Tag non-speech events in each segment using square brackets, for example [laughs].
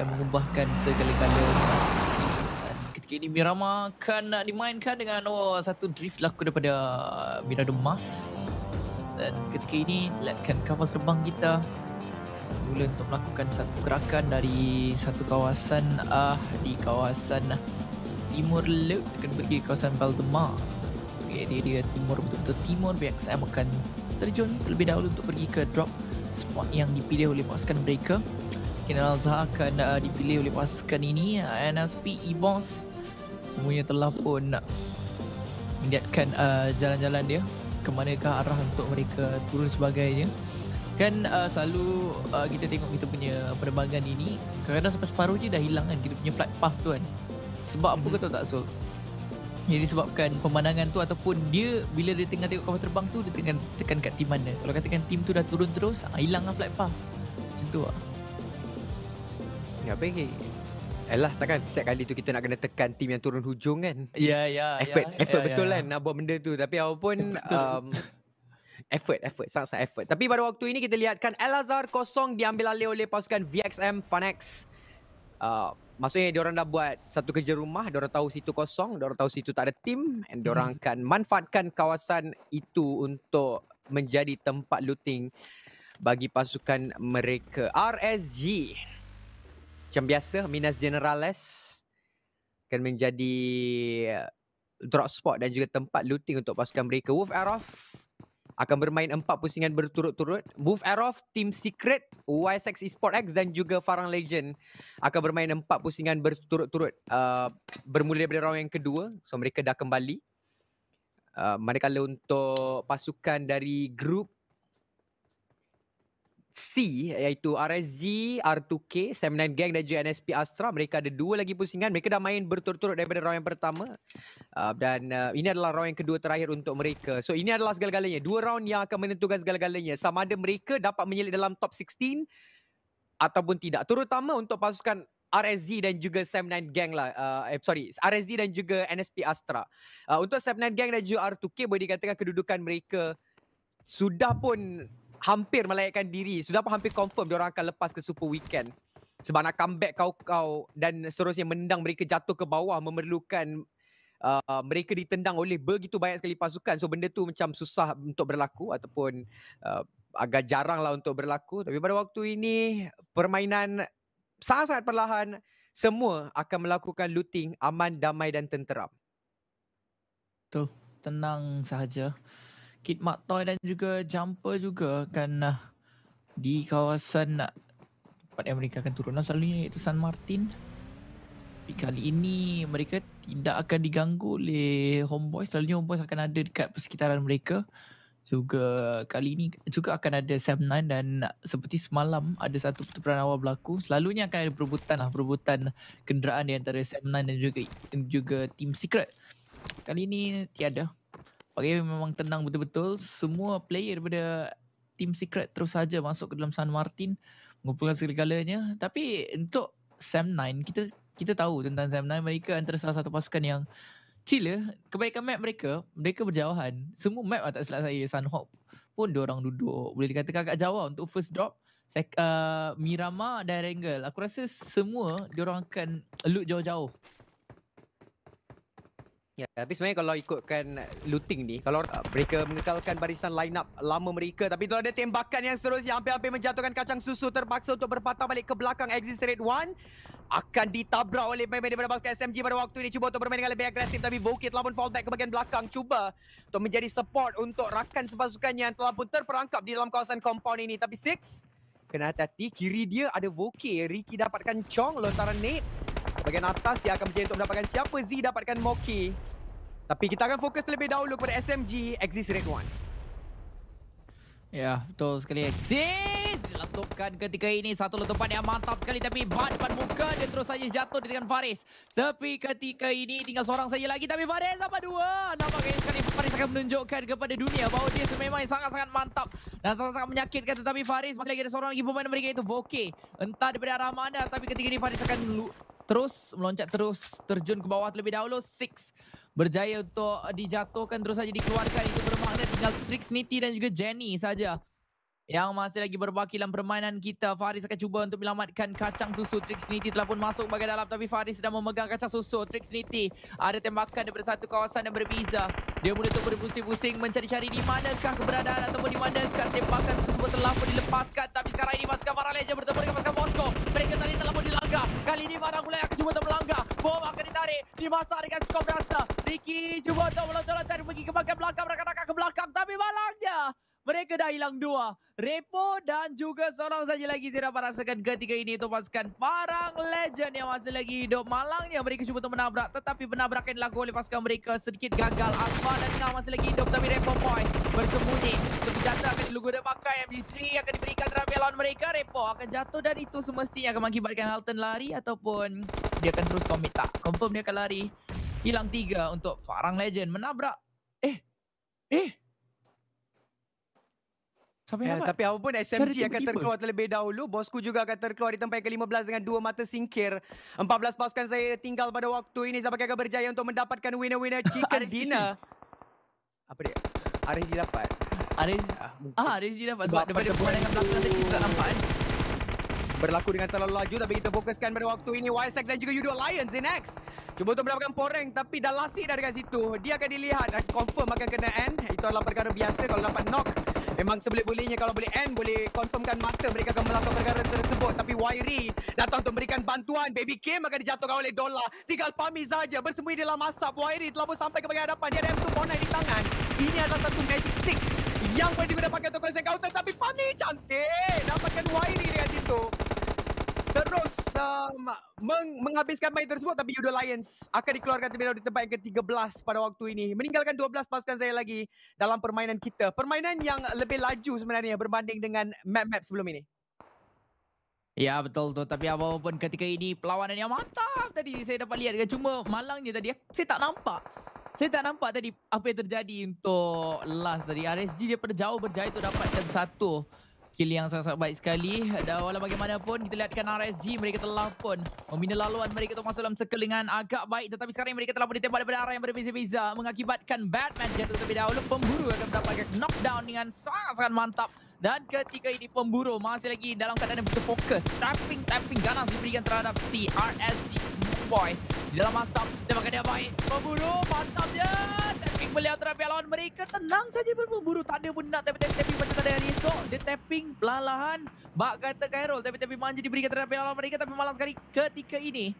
akan mengubahkan segala-gala ketika ini Mirama akan nak dimainkan dengan oh, satu drift laku daripada uh, Mirada Mas dan ketika ini letkan kapal terbang kita mula untuk melakukan satu gerakan dari satu kawasan ah di kawasan timur laut akan pergi ke kawasan Valdemar okay, dia dia timur betul-betul timur Biar saya akan terjun terlebih dahulu untuk pergi ke drop spot yang dipilih oleh pasukan mereka Hakim Al Azhar akan uh, dipilih oleh pasukan ini NSP NSP Ebos semuanya telah pun nak melihatkan uh, jalan-jalan dia ke manakah arah untuk mereka turun sebagainya kan uh, selalu uh, kita tengok kita punya penerbangan ini kerana kadang sampai separuh je dah hilang kan kita punya flight path tu kan sebab apa kau hmm. tak so jadi sebabkan pemandangan tu ataupun dia bila dia tengah tengok kapal terbang tu dia tengah tekan kat tim mana kalau katakan tim tu dah turun terus ah, hilang lah flight path macam tu lah apa Habis Alah takkan Setiap kali tu kita nak kena tekan Tim yang turun hujung kan Ya yeah, ya yeah, Effort yeah, Effort yeah, ya, betul yeah. kan Nak buat benda tu Tapi apa pun [laughs] um, Effort Effort Sangat sangat effort Tapi pada waktu ini Kita lihatkan Elazar kosong Diambil alih oleh pasukan VXM Funex. uh, Maksudnya diorang dah buat satu kerja rumah, diorang tahu situ kosong, diorang tahu situ tak ada tim and diorang hmm. akan manfaatkan kawasan itu untuk menjadi tempat looting bagi pasukan mereka RSG. Macam biasa Minas Generales akan menjadi eh, drop spot dan juga tempat looting untuk pasukan mereka. Wolf Arof akan bermain empat pusingan berturut-turut. Wolf Arof, Team Secret, YSX Esports X dan juga Farang Legend akan bermain empat pusingan berturut-turut. Uh, bermula daripada round yang kedua. So mereka dah kembali. Uh, manakala untuk pasukan dari grup C iaitu RSZ, R2K, Sam9 Gang dan juga NSP Astra. Mereka ada dua lagi pusingan. Mereka dah main berturut-turut daripada round yang pertama. Uh, dan uh, ini adalah round yang kedua terakhir untuk mereka. So ini adalah segala-galanya. Dua round yang akan menentukan segala-galanya. Sama ada mereka dapat menyelit dalam top 16 ataupun tidak. Terutama untuk pasukan RSZ dan juga Sam9 Gang lah. Uh, eh, sorry, RSZ dan juga NSP Astra. Uh, untuk Sam9 Gang dan juga R2K boleh dikatakan kedudukan mereka sudah pun hampir melayakkan diri. Sudah pun hampir confirm dia orang akan lepas ke Super Weekend. Sebab nak comeback kau-kau dan seterusnya menendang mereka jatuh ke bawah memerlukan uh, mereka ditendang oleh begitu banyak sekali pasukan. So benda tu macam susah untuk berlaku ataupun uh, agak jarang lah untuk berlaku. Tapi pada waktu ini permainan sangat-sangat perlahan semua akan melakukan looting aman, damai dan tenteram. Tu Tenang sahaja. Kit Mak Toy dan juga Jumper juga akan uh, di kawasan uh, tempat yang mereka akan turun. Selalunya iaitu San Martin. Tapi kali ini mereka tidak akan diganggu oleh homeboys. Selalunya homeboys akan ada dekat persekitaran mereka. Juga kali ini juga akan ada Sam 9 dan ah, seperti semalam ada satu pertempuran awal berlaku. Selalunya akan ada perebutan lah, perebutan kenderaan di antara Sam 9 dan juga, juga Team Secret. Kali ini tiada. Okay, memang tenang betul-betul. Semua player daripada Team Secret terus saja masuk ke dalam San Martin. Mengumpulkan segala-galanya. Tapi untuk Sam9, kita kita tahu tentang Sam9. Mereka antara salah satu pasukan yang chill lah. Kebaikan map mereka, mereka berjauhan. Semua map lah tak silap saya. Sunhawk pun orang duduk. Boleh dikatakan agak jauh untuk first drop. Sek, uh, Mirama dan Rangel. Aku rasa semua diorang akan loot jauh-jauh. Ya, tapi sebenarnya kalau ikutkan looting ni, kalau uh, mereka mengekalkan barisan line up lama mereka tapi tu ada tembakan yang seterusnya hampir-hampir menjatuhkan kacang susu terpaksa untuk berpatah balik ke belakang exit rate 1 akan ditabrak oleh pemain daripada pasukan SMG pada waktu ini cuba untuk bermain dengan lebih agresif tapi Vokit telah pun fall back ke bahagian belakang cuba untuk menjadi support untuk rakan sepasukan yang telah pun terperangkap di dalam kawasan compound ini tapi Six kena hati-hati kiri dia ada Vokit Ricky dapatkan Chong lontaran Nate Bagian atas dia akan berjaya untuk mendapatkan siapa Z dapatkan Moki. Tapi kita akan fokus terlebih dahulu kepada SMG Exis Red One. Ya, betul sekali Exis. Letupkan ketika ini satu letupan yang mantap sekali tapi bad depan muka dia terus saja jatuh di tangan Faris. Tapi ketika ini tinggal seorang saja lagi tapi Faris apa dua? Nampak sekali Faris akan menunjukkan kepada dunia bahawa dia sememang sangat-sangat mantap dan sangat-sangat menyakitkan tetapi Faris masih lagi ada seorang lagi pemain mereka itu Voke. Entah daripada arah mana tapi ketika ini Faris akan terus meloncat terus terjun ke bawah terlebih dahulu six berjaya untuk dijatuhkan terus saja dikeluarkan itu bermakna tinggal Trix Niti dan juga Jenny saja yang masih lagi berbaki dalam permainan kita Faris akan cuba untuk melamatkan kacang susu Trix Niti. telah pun masuk bagai dalam tapi Faris sedang memegang kacang susu Trix Niti. ada tembakan daripada satu kawasan yang berbeza dia mula untuk berpusing-pusing mencari-cari di manakah keberadaan ataupun di manakah tembakan tersebut telah pun dilepaskan tapi sekarang ini pasukan Farah Legend bertemu Masa dengan skor biasa. Ricky cuba untuk melontong dan pergi ke bahagian belakang. rakan-rakan ke belakang tapi malangnya. Mereka dah hilang dua. Repo dan juga seorang saja lagi saya dapat rasakan ketika ini itu pasukan parang Legend yang masih lagi hidup. Malangnya mereka cuba untuk menabrak tetapi penabrak yang dilakukan oleh pasukan mereka sedikit gagal. Akbar dan Nga masih lagi hidup tapi Repo Boy bersembunyi. Lebih jatuh akan dilugur dan pakai MG3 akan diberikan terapi lawan mereka. Repo akan jatuh dan itu semestinya akan mengakibatkan Halton lari ataupun dia akan terus komit tak? Confirm dia akan lari. Hilang tiga untuk Farang Legend menabrak. Eh. Eh. Sampai eh, ya, tapi apa pun SMG Sari akan terkeluar terlebih dahulu. Bosku juga akan terkeluar di tempat yang ke-15 dengan dua mata singkir. 14 pasukan saya tinggal pada waktu ini. Siapa akan berjaya untuk mendapatkan winner-winner [laughs] chicken dinner. Apa dia? RSG dapat. Aris, ah, ah Aris dapat sebab daripada pemain belakang tadi kita nampak berlaku dengan terlalu laju tapi kita fokuskan pada waktu ini YSX dan juga Yudo 2 Lions in X. Cuba untuk mendapatkan poreng tapi dah lasik dah dekat situ. Dia akan dilihat dan confirm akan kena end. Itu adalah perkara biasa kalau dapat knock. Memang seboleh-bolehnya kalau boleh end boleh confirmkan mata mereka akan melakukan perkara tersebut. Tapi Wairi datang untuk memberikan bantuan. Baby Kim akan dijatuhkan oleh Dola. Tinggal Pami saja bersembunyi dalam asap. Wairi telah pun sampai ke bagian hadapan. Dia ada M2 Monai di tangan. Ini adalah satu magic stick yang boleh digunakan untuk konsen counter. Tapi Pami cantik. menghabiskan main tersebut tapi Yudo Lions akan dikeluarkan terlebih di tempat yang ke-13 pada waktu ini. Meninggalkan 12 pasukan saya lagi dalam permainan kita. Permainan yang lebih laju sebenarnya berbanding dengan map-map sebelum ini. Ya betul tu tapi apapun ketika ini perlawanan yang mantap tadi saya dapat lihat dengan cuma malangnya tadi saya tak nampak. Saya tak nampak tadi apa yang terjadi untuk last tadi. RSG dia pada jauh berjaya tu dapatkan satu kill yang sangat-sangat baik sekali dan walau bagaimanapun kita lihatkan RSG mereka telah pun membina laluan mereka untuk masuk dalam sekelingan agak baik tetapi sekarang mereka telah pun ditembak daripada arah yang berbeza-beza mengakibatkan Batman jatuh terlebih dahulu pemburu akan mendapatkan knockdown dengan sangat-sangat mantap dan ketika ini pemburu masih lagi dalam keadaan yang betul fokus tapping-tapping ganas diberikan terhadap si Boy, Di dalam asap, tembakan dia baik. Pemburu, mantap dia. Tapping beliau terapi lawan mereka. Tenang saja pemburu. Tak ada pun nak tapping-tapping macam tak ada hari esok. Dia tapping pelan-lahan. Bak kata Kairul. Tapping-tapping manja diberikan terapi lawan mereka. Tapi malang sekali ketika ini.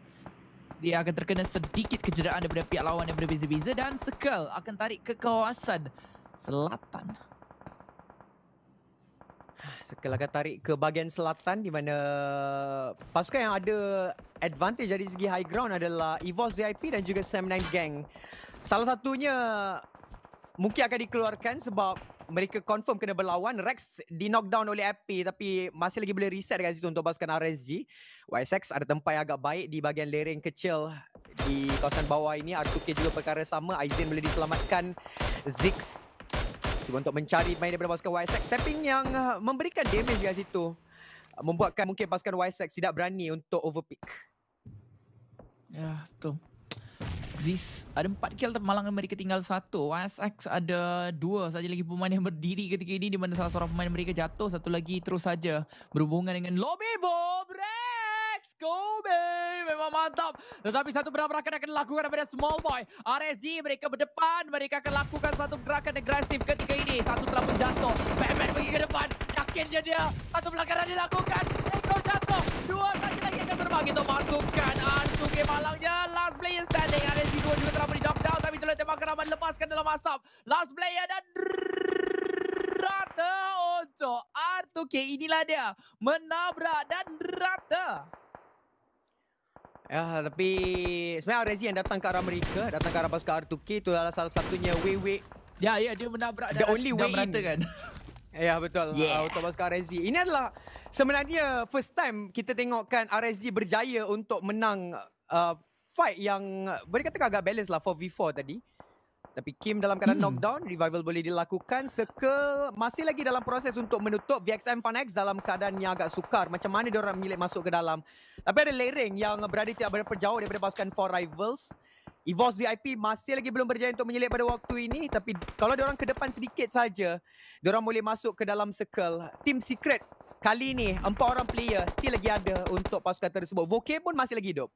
Dia akan terkena sedikit kejeraan daripada pihak lawan daripada Biza-Biza. Dan Sekel akan tarik ke kawasan selatan. Sekali akan tarik ke bahagian selatan di mana pasukan yang ada advantage dari segi high ground adalah Evos VIP dan juga Sam9 Gang. Salah satunya mungkin akan dikeluarkan sebab mereka confirm kena berlawan. Rex di knockdown oleh AP tapi masih lagi boleh reset dekat situ untuk pasukan RSG. YSX ada tempat yang agak baik di bahagian lereng kecil di kawasan bawah ini. R2K juga perkara sama. Aizen boleh diselamatkan. Ziggs cuba untuk mencari main daripada pasukan YSX tapping yang uh, memberikan damage di situ uh, membuatkan mungkin pasukan YSX tidak berani untuk overpick ya yeah, betul Ziz ada empat kill tapi malang mereka tinggal satu YSX ada dua saja lagi pemain yang berdiri ketika ini di mana salah seorang pemain mereka jatuh satu lagi terus saja berhubungan dengan lobby Bob go baby memang mantap tetapi satu gerakan akan dilakukan daripada small boy RSG mereka berdepan mereka akan lakukan satu gerakan agresif ketika ini satu telah pun jatuh Batman pergi ke depan yakin dia dia satu pelanggaran dilakukan Echo jatuh dua saja lagi akan berbagi itu masukkan Antu ke malangnya last player standing RSG dua juga telah pun di knockdown tapi telah tembak ramai lepaskan dalam asap last player dan rata untuk Artuke inilah dia menabrak dan rata uh, tapi sebenarnya Rezi yang datang ke arah mereka, datang ke arah pasukan R2K tu adalah salah satunya Wei Wei. Ya, yeah, ya, yeah, dia menabrak dan only way merata kan. [laughs] Ya, ah, yeah, betul. Yeah. Uh, pasukan RZ. Ini adalah sebenarnya first time kita tengokkan RZ berjaya untuk menang uh, fight yang boleh katakan agak balance lah 4v4 tadi. Tapi Kim dalam keadaan hmm. knockdown, revival boleh dilakukan. Circle masih lagi dalam proses untuk menutup VXM Funex dalam keadaan yang agak sukar. Macam mana diorang menyelip masuk ke dalam. Tapi ada Lering yang berada tidak berapa jauh daripada pasukan 4 Rivals. Evos VIP masih lagi belum berjaya untuk menyelit pada waktu ini. Tapi kalau diorang ke depan sedikit saja, diorang boleh masuk ke dalam circle. Team Secret kali ini, empat orang player still lagi ada untuk pasukan tersebut. Voke pun masih lagi hidup.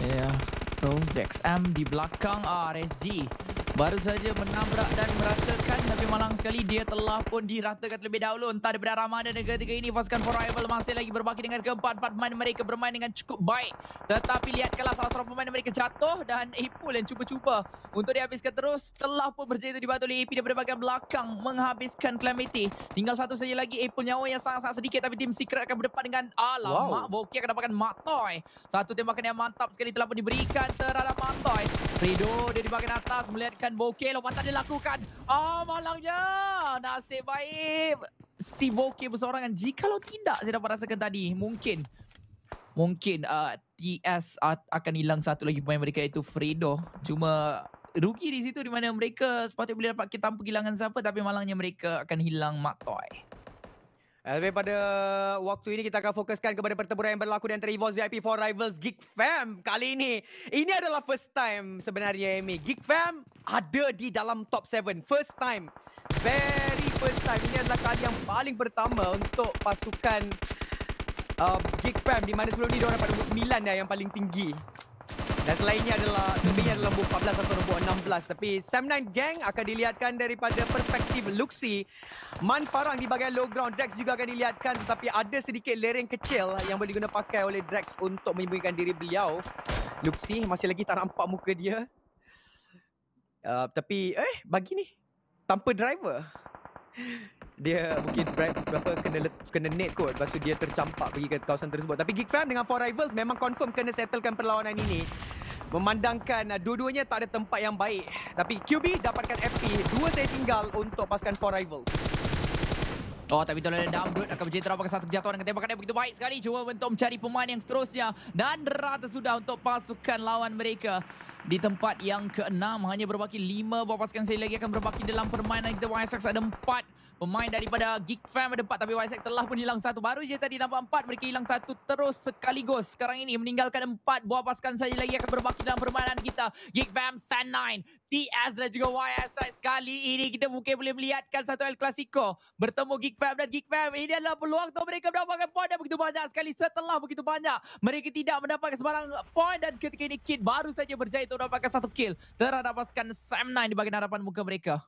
Yeah. Dex di belakang ah, RSG Baru saja menabrak dan meratakan tapi malang sekali dia telah pun diratakan terlebih dahulu entah daripada Ramadan dan ketika ini Faskan rival masih lagi berbaki dengan keempat-empat pemain mereka bermain dengan cukup baik tetapi lihatkanlah salah seorang pemain mereka jatuh dan Ipul yang cuba-cuba untuk dihabiskan terus telah pun berjaya itu dibantu oleh AP daripada bagian belakang menghabiskan Calamity tinggal satu saja lagi Ipul nyawa yang sangat-sangat sedikit tapi tim Secret akan berdepan dengan alamak wow. Boki akan dapatkan Matoy satu tembakan yang mantap sekali telah pun diberikan terhadap Matoy Frido dia di bahagian atas melihatkan bokeh lompatan dia lakukan. Oh malangnya. Nasib baik si bokeh bersorangan. Jikalau tidak saya dapat rasakan tadi mungkin mungkin uh, TS uh, akan hilang satu lagi pemain mereka iaitu Fredo. Cuma rugi di situ di mana mereka sepatutnya boleh dapat kita tanpa kehilangan siapa tapi malangnya mereka akan hilang Mak Toy. Lebih pada waktu ini kita akan fokuskan kepada pertempuran yang berlaku di antara Evos VIP 4 Rivals Geek Fam kali ini. Ini adalah first time sebenarnya Amy. Geek Fam ada di dalam top 7. First time. Very first time. Ini adalah kali yang paling pertama untuk pasukan uh, Geek Fam. Di mana sebelum ini diorang pada 9 dah yang paling tinggi. Dan selainnya adalah lebihnya adalah nombor 14 atau nombor 16. Tapi Sam9 Gang akan dilihatkan daripada perspektif Luxi. Man Parang di bagian low ground. Drax juga akan dilihatkan. Tetapi ada sedikit lereng kecil yang boleh guna pakai oleh Drax untuk menyembunyikan diri beliau. Luxi masih lagi tak nampak muka dia. Uh, tapi eh bagi ni. Tanpa driver dia mungkin brand berapa kena let, kena net kot lepas tu dia tercampak pergi ke kawasan tersebut tapi Geek Fam dengan Four Rivals memang confirm kena settlekan perlawanan ini memandangkan ah, dua-duanya tak ada tempat yang baik tapi QB dapatkan FP dua saya tinggal untuk pasukan Four Rivals Oh, tapi itu adalah Dumbroot akan berjaya terapakan satu kejatuhan dengan tembakan yang begitu baik sekali. Cuma untuk mencari pemain yang seterusnya dan rata sudah untuk pasukan lawan mereka. Di tempat yang keenam hanya berbaki lima buah pasukan saya lagi akan berbaki dalam permainan kita YSX ada empat Pemain daripada Geek Fam ada empat, tapi Wisec telah pun hilang satu. Baru je tadi nampak empat, mereka hilang satu terus sekaligus. Sekarang ini meninggalkan empat. buah pasukan saja lagi akan berbaki dalam permainan kita. Geek Fam, Sand9, TS dan juga YSS. sekali ini kita mungkin boleh melihatkan satu El Clasico. Bertemu Geek Fam dan Geek Fam. Ini adalah peluang untuk mereka mendapatkan poin dan begitu banyak sekali. Setelah begitu banyak, mereka tidak mendapatkan sebarang poin. Dan ketika ini Kid baru saja berjaya untuk mendapatkan satu kill. Terhadap pasukan Sam9 di bagian harapan muka mereka.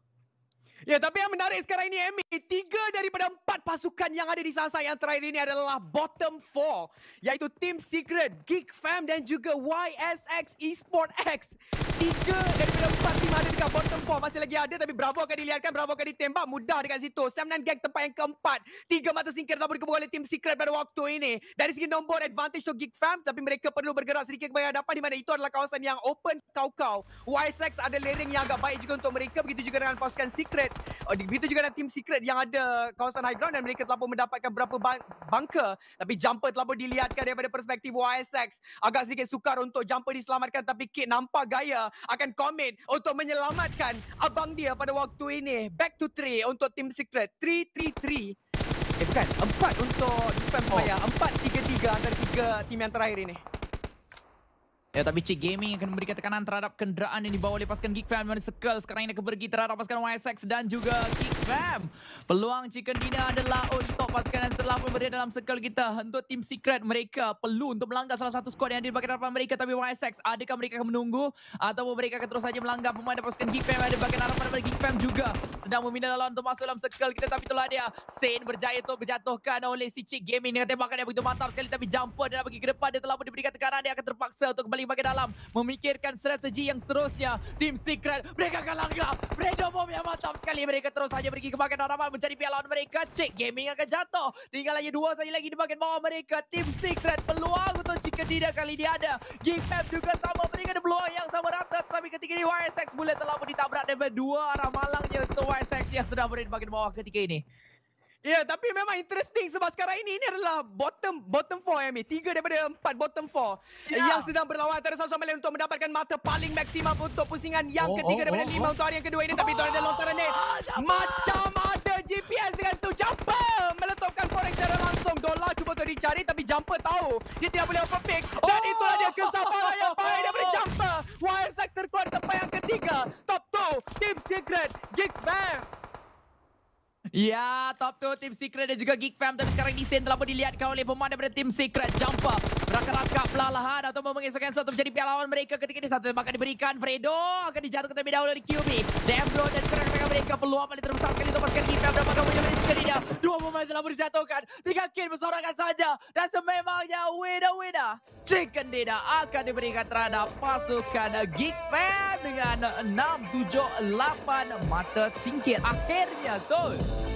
Ya, tapi yang menarik sekarang ini, Amy, tiga daripada empat pasukan yang ada di sana yang terakhir ini adalah bottom four, yaitu Team Secret, Geek Fam dan juga YSX Esport X. Tiga daripada empat tim ada dekat bottom four. Masih lagi ada tapi Bravo akan dilihatkan, Bravo akan ditembak mudah dekat situ. Sam dan Gang tempat yang keempat. Tiga mata singkir telah berkumpul oleh Team Secret pada waktu ini. Dari segi nombor, advantage to Geek Fam tapi mereka perlu bergerak sedikit ke hadapan di mana itu adalah kawasan yang open kau-kau. YSX ada lering yang agak baik juga untuk mereka. Begitu juga dengan pasukan Secret secret. Oh, begitu juga dengan tim secret yang ada kawasan high ground dan mereka telah pun mendapatkan berapa bunker. Tapi jumper telah pun dilihatkan daripada perspektif YSX. Agak sedikit sukar untuk jumper diselamatkan tapi Kit nampak gaya akan komit untuk menyelamatkan abang dia pada waktu ini. Back to three untuk tim secret. Three, three, three. Eh bukan, empat untuk Defend Maya. Oh. Empat, tiga, tiga antara tiga tim yang terakhir ini. Ya tapi Cik Gaming akan memberikan tekanan terhadap kenderaan yang dibawa oleh pasukan Geek Fam Mana Circle sekarang ini akan pergi terhadap pasukan YSX dan juga Geek Fam Peluang Chicken Dina adalah untuk pasukan yang telah pun berada dalam sekel kita Untuk tim Secret mereka perlu untuk melanggar salah satu squad yang ada di bagian depan mereka Tapi YSX adakah mereka akan menunggu Atau mereka akan terus saja melanggar pemain dan pasukan Geek Fam Ada bagian harapan daripada Geek Fam juga Sedang memindah lawan untuk masuk dalam sekel kita Tapi itulah dia Sane berjaya untuk berjatuhkan oleh si Cik Gaming Dengan tembakan yang begitu mantap sekali Tapi jumper dia bagi ke depan Dia telah pun diberikan tekanan Dia akan terpaksa untuk kembali kembali bagi dalam memikirkan strategi yang seterusnya tim secret mereka akan langgar Fredo bomb yang mantap sekali mereka terus saja pergi ke bahagian hadapan mencari pialawan mereka cek gaming akan jatuh tinggal hanya dua saja lagi di bahagian bawah mereka tim secret peluang untuk jika tidak kali ini ada game map juga sama mereka ada peluang yang sama rata tapi ketika ini YSX boleh telah ditabrak dari dua arah malangnya untuk YSX yang sedang berada di bahagian bawah ketika ini Ya, yeah, tapi memang interesting sebab sekarang ini ini adalah bottom bottom four Amy. Tiga daripada empat bottom four yeah. yang sedang berlawan antara sama sama lain untuk mendapatkan mata paling maksimum untuk pusingan yang oh, ketiga daripada oh, lima oh. untuk hari yang kedua ini. Tapi oh, tuan ada lontaran net. Ah, Macam ada GPS dengan tu jumper meletupkan forex secara langsung. Dolar cuba untuk dicari tapi jumper tahu dia tidak boleh pick Dan itulah dia oh. kesabaran yang baik daripada jumper. Wildstack terkuat tempat yang ketiga. Top two Team Secret, Geek Bang. Ya, top 2 Team Secret dan juga Geek Fam tapi sekarang ini scene telah pun dilihatkan oleh pemain daripada Team Secret jump up. Rakan-rakan pelalahan atau mengisahkan satu menjadi pialawan mereka ketika ini satu tembakan diberikan. Fredo akan dijatuhkan terlebih dahulu di QB. Bro dan sekarang mereka peluang paling terbesar sekali untuk masukkan kita dan kamu yang menjadi dua pemain telah berjatuhkan tiga kill bersorakan saja dan sememangnya Weda Weda Chicken Dida akan diberikan terhadap pasukan Geek Fan dengan 6, 7, 8 mata singkir akhirnya Zul so.